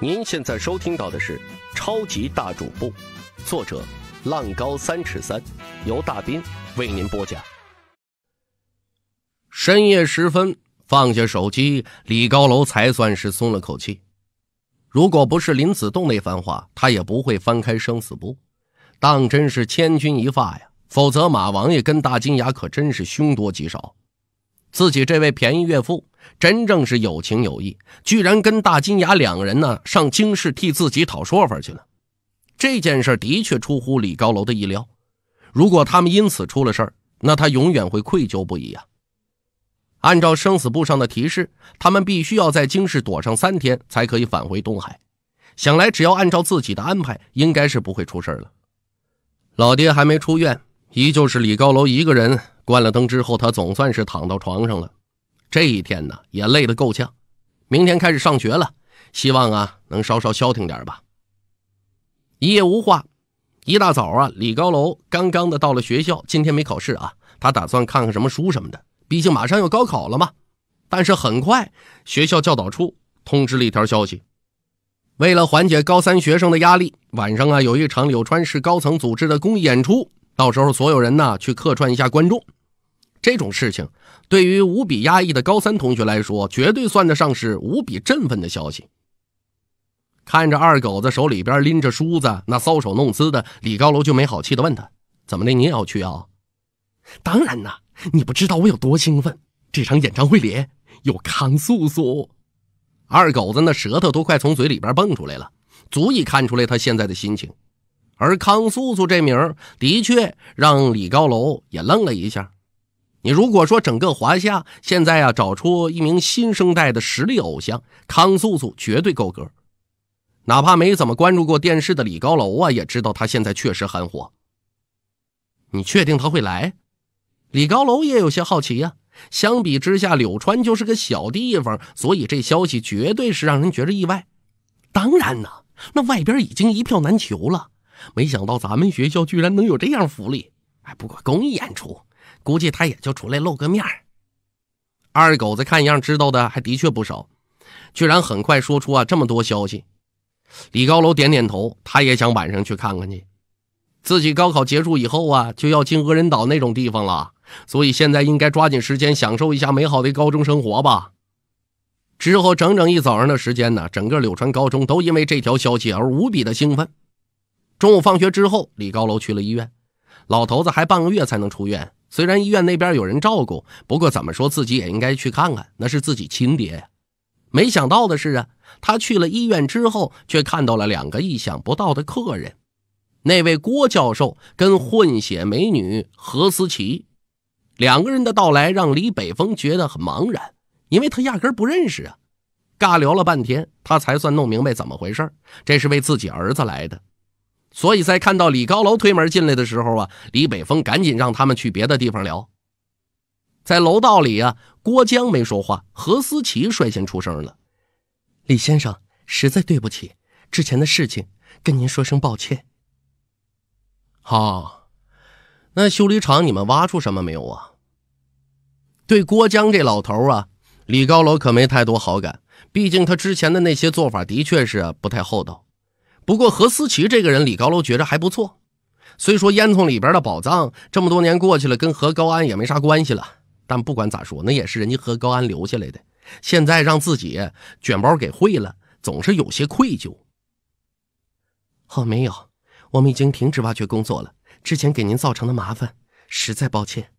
您现在收听到的是《超级大主播》，作者浪高三尺三，由大斌为您播讲。深夜时分，放下手机，李高楼才算是松了口气。如果不是林子栋那番话，他也不会翻开生死簿。当真是千钧一发呀！否则马王爷跟大金牙可真是凶多吉少。自己这位便宜岳父。真正是有情有义，居然跟大金牙两人呢上京市替自己讨说法去了。这件事的确出乎李高楼的意料。如果他们因此出了事儿，那他永远会愧疚不已啊！按照生死簿上的提示，他们必须要在京市躲上三天才可以返回东海。想来只要按照自己的安排，应该是不会出事了。老爹还没出院，依旧是李高楼一个人。关了灯之后，他总算是躺到床上了。这一天呢也累得够呛，明天开始上学了，希望啊能稍稍消停点吧。一夜无话，一大早啊，李高楼刚刚的到了学校。今天没考试啊，他打算看看什么书什么的，毕竟马上要高考了嘛。但是很快，学校教导处通知了一条消息：为了缓解高三学生的压力，晚上啊有一场柳川市高层组织的公益演出，到时候所有人呢去客串一下观众。这种事情对于无比压抑的高三同学来说，绝对算得上是无比振奋的消息。看着二狗子手里边拎着梳子，那搔首弄姿的李高楼就没好气的问他：“怎么的，你也要去啊？”“当然呐，你不知道我有多兴奋！这场演唱会里有康素素。”二狗子那舌头都快从嘴里边蹦出来了，足以看出来他现在的心情。而康素素这名的确让李高楼也愣了一下。你如果说整个华夏现在啊找出一名新生代的实力偶像，康素素绝对够格。哪怕没怎么关注过电视的李高楼啊，也知道他现在确实很火。你确定他会来？李高楼也有些好奇呀。相比之下，柳川就是个小地方，所以这消息绝对是让人觉着意外。当然呢，那外边已经一票难求了，没想到咱们学校居然能有这样福利。哎，不过公益演出。估计他也就出来露个面二狗子看样知道的还的确不少，居然很快说出啊这么多消息。李高楼点点头，他也想晚上去看看去。自己高考结束以后啊，就要进恶人岛那种地方了，所以现在应该抓紧时间享受一下美好的高中生活吧。之后整整一早上的时间呢，整个柳川高中都因为这条消息而无比的兴奋。中午放学之后，李高楼去了医院，老头子还半个月才能出院。虽然医院那边有人照顾，不过怎么说自己也应该去看看，那是自己亲爹呀。没想到的是啊，他去了医院之后，却看到了两个意想不到的客人：那位郭教授跟混血美女何思琪。两个人的到来让李北风觉得很茫然，因为他压根不认识啊。尬聊了半天，他才算弄明白怎么回事这是为自己儿子来的。所以在看到李高楼推门进来的时候啊，李北峰赶紧让他们去别的地方聊。在楼道里啊，郭江没说话，何思琪率先出声了：“李先生，实在对不起，之前的事情，跟您说声抱歉。”好，那修理厂你们挖出什么没有啊？对郭江这老头啊，李高楼可没太多好感，毕竟他之前的那些做法的确是不太厚道。不过何思琪这个人，李高楼觉着还不错。虽说烟囱里边的宝藏这么多年过去了，跟何高安也没啥关系了，但不管咋说，那也是人家何高安留下来的。现在让自己卷包给会了，总是有些愧疚。哦，没有，我们已经停止挖掘工作了。之前给您造成的麻烦，实在抱歉。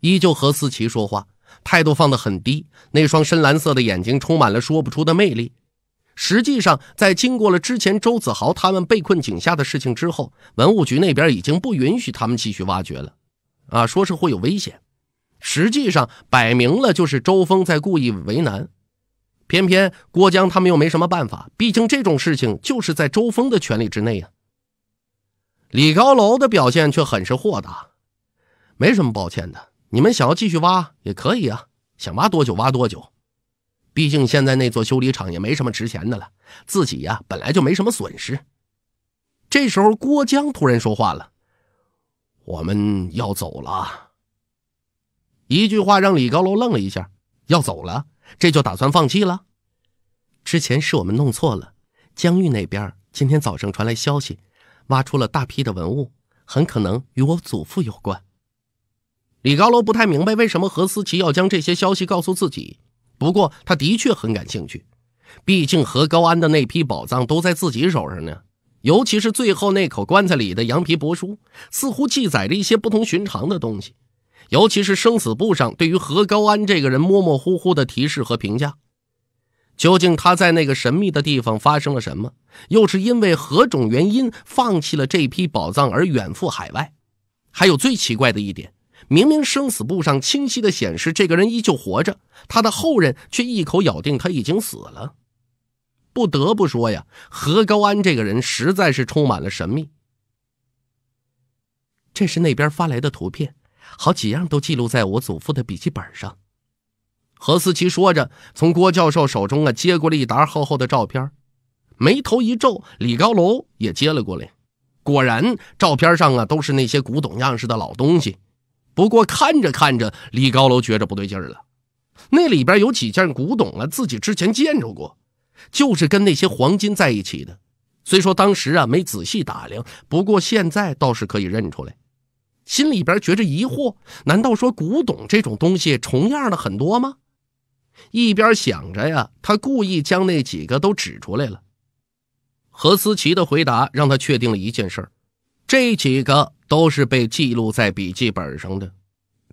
依旧何思琪说话，态度放得很低，那双深蓝色的眼睛充满了说不出的魅力。实际上，在经过了之前周子豪他们被困井下的事情之后，文物局那边已经不允许他们继续挖掘了，啊，说是会有危险，实际上摆明了就是周峰在故意为难，偏偏郭江他们又没什么办法，毕竟这种事情就是在周峰的权力之内啊。李高楼的表现却很是豁达，没什么抱歉的，你们想要继续挖也可以啊，想挖多久挖多久。毕竟现在那座修理厂也没什么值钱的了，自己呀本来就没什么损失。这时候郭江突然说话了：“我们要走了。”一句话让李高楼愣了一下：“要走了？这就打算放弃了？”之前是我们弄错了。江域那边今天早上传来消息，挖出了大批的文物，很可能与我祖父有关。李高楼不太明白为什么何思琪要将这些消息告诉自己。不过，他的确很感兴趣，毕竟何高安的那批宝藏都在自己手上呢。尤其是最后那口棺材里的羊皮帛书，似乎记载着一些不同寻常的东西。尤其是生死簿上对于何高安这个人模模糊糊的提示和评价，究竟他在那个神秘的地方发生了什么？又是因为何种原因放弃了这批宝藏而远赴海外？还有最奇怪的一点。明明生死簿上清晰的显示这个人依旧活着，他的后人却一口咬定他已经死了。不得不说呀，何高安这个人实在是充满了神秘。这是那边发来的图片，好几样都记录在我祖父的笔记本上。何思琪说着，从郭教授手中啊接过了一沓厚厚的照片，眉头一皱。李高楼也接了过来，果然照片上啊都是那些古董样式的老东西。不过看着看着，李高楼觉着不对劲儿了。那里边有几件古董啊，自己之前见着过，就是跟那些黄金在一起的。虽说当时啊没仔细打量，不过现在倒是可以认出来。心里边觉着疑惑，难道说古董这种东西重样的很多吗？一边想着呀，他故意将那几个都指出来了。何思琪的回答让他确定了一件事儿：这几个。都是被记录在笔记本上的。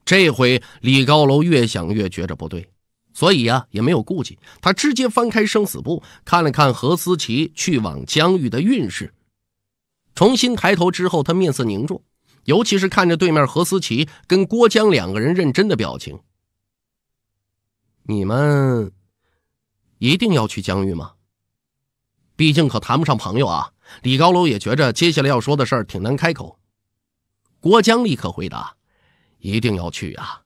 这回李高楼越想越觉着不对，所以呀也没有顾忌，他直接翻开生死簿，看了看何思琪去往疆域的运势。重新抬头之后，他面色凝重，尤其是看着对面何思琪跟郭江两个人认真的表情。你们一定要去疆域吗？毕竟可谈不上朋友啊。李高楼也觉着接下来要说的事儿挺难开口。郭江立刻回答：“一定要去啊！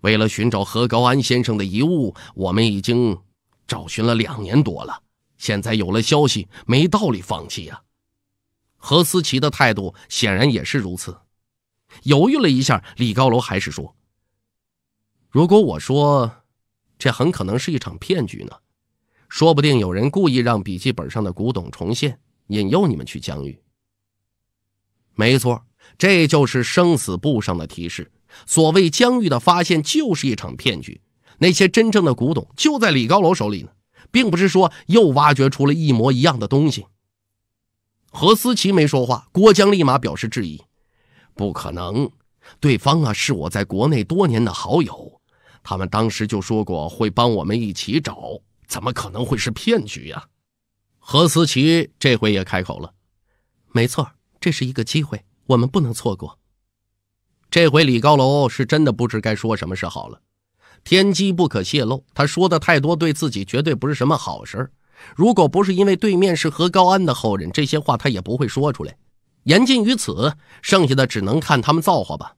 为了寻找何高安先生的遗物，我们已经找寻了两年多了。现在有了消息，没道理放弃啊！”何思琪的态度显然也是如此。犹豫了一下，李高楼还是说：“如果我说，这很可能是一场骗局呢？说不定有人故意让笔记本上的古董重现，引诱你们去疆域。”没错。这就是生死簿上的提示。所谓江玉的发现，就是一场骗局。那些真正的古董就在李高楼手里呢，并不是说又挖掘出了一模一样的东西。何思琪没说话，郭江立马表示质疑：“不可能，对方啊是我在国内多年的好友，他们当时就说过会帮我们一起找，怎么可能会是骗局呀？”何思琪这回也开口了：“没错，这是一个机会。”我们不能错过。这回李高楼是真的不知该说什么是好了，天机不可泄露。他说的太多，对自己绝对不是什么好事如果不是因为对面是何高安的后人，这些话他也不会说出来。言尽于此，剩下的只能看他们造化吧。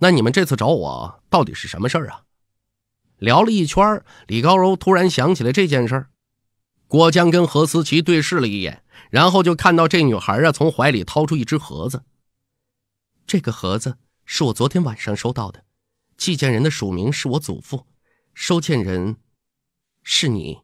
那你们这次找我到底是什么事儿啊？聊了一圈，李高楼突然想起来这件事儿，郭江跟何思琪对视了一眼。然后就看到这女孩啊，从怀里掏出一只盒子。这个盒子是我昨天晚上收到的，寄件人的署名是我祖父，收件人是你。